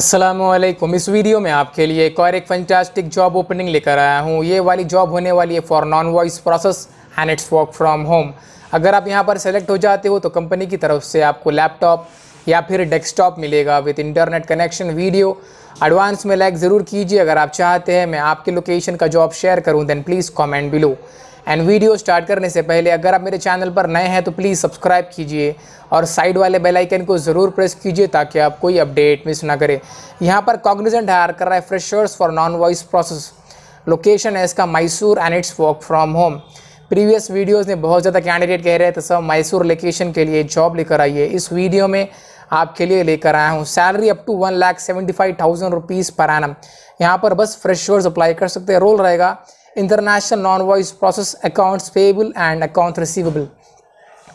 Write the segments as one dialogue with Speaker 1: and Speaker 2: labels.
Speaker 1: असलम इस वीडियो में आपके लिए एक और एक फंटास्टिक जॉब ओपनिंग लेकर आया हूँ ये वाली जॉब होने वाली है for non voice process and it's work from home अगर आप यहाँ पर सेलेक्ट हो जाते हो तो कंपनी की तरफ से आपको लैपटॉप या फिर डेस्कटॉप मिलेगा with internet connection video advance में लाइक ज़रूर कीजिए अगर आप चाहते हैं मैं आपके लोकेशन का जॉब शेयर करूँ then please comment below and video start करने से पहले अगर आप मेरे चैनल पर नए हैं तो प्लीज़ सब्सक्राइब कीजिए और साइड वाले बेल आइकन को ज़रूर प्रेस कीजिए ताकि आप कोई अपडेट मिस ना करें यहाँ पर कॉग्निजेंट हायर कर रहा है freshers for non voice process location है इसका Mysore and it's work from home previous videos ने बहुत ज़्यादा कैंडिडेट कह रहे थे तो सब मैसूर लोकेशन के लिए जॉब लेकर आइए इस वीडियो में आपके लिए लेकर आया हूँ salary up to one lakh seventy five thousand rupees पर एनम यहाँ पर बस फ्रेशर्स अप्लाई कर सकते हैं रोल रहेगा international non voice process accounts payable and account receivable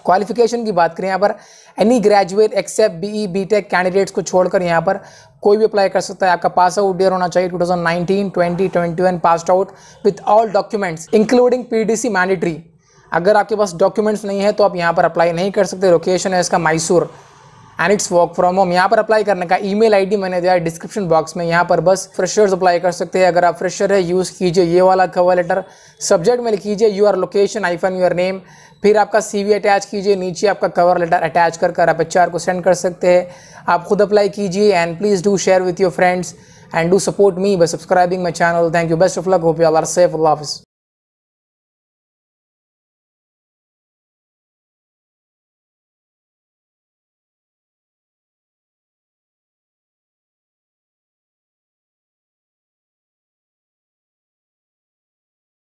Speaker 1: qualification की बात करें यहाँ पर any graduate except BE BTech candidates को छोड़कर यहाँ पर कोई भी अप्लाई कर सकता है आपका पास आउट डेयर होना चाहिए 2019, 20, 21 pass out with all documents including PDC mandatory अगर आपके पास डॉक्यूमेंट्स नहीं है तो आप यहाँ पर अप्लाई नहीं कर सकते लोकेशन है इसका Mysore and it's work from home यहाँ पर अप्लाई करने का ईमेल आईडी मैंने दिया है डिस्क्रिप्शन बॉक्स में यहाँ पर बस फ्रेशर्स अप्लाई कर सकते हैं अगर आप फ्रेशर है यूज़ कीजिए ये वाला कवर लेटर सब्जेक्ट में लिखीजिए our location hyphen your name फिर आपका वी अटैच कीजिए नीचे आपका कवर लेटर अटैच कर कर आप एच को सेंड कर सकते हैं आप खुद अप्लाई कीजिए and please do share with your friends and do support me by subscribing my channel thank you best of luck hope you are safe अल्लाह हाफिज़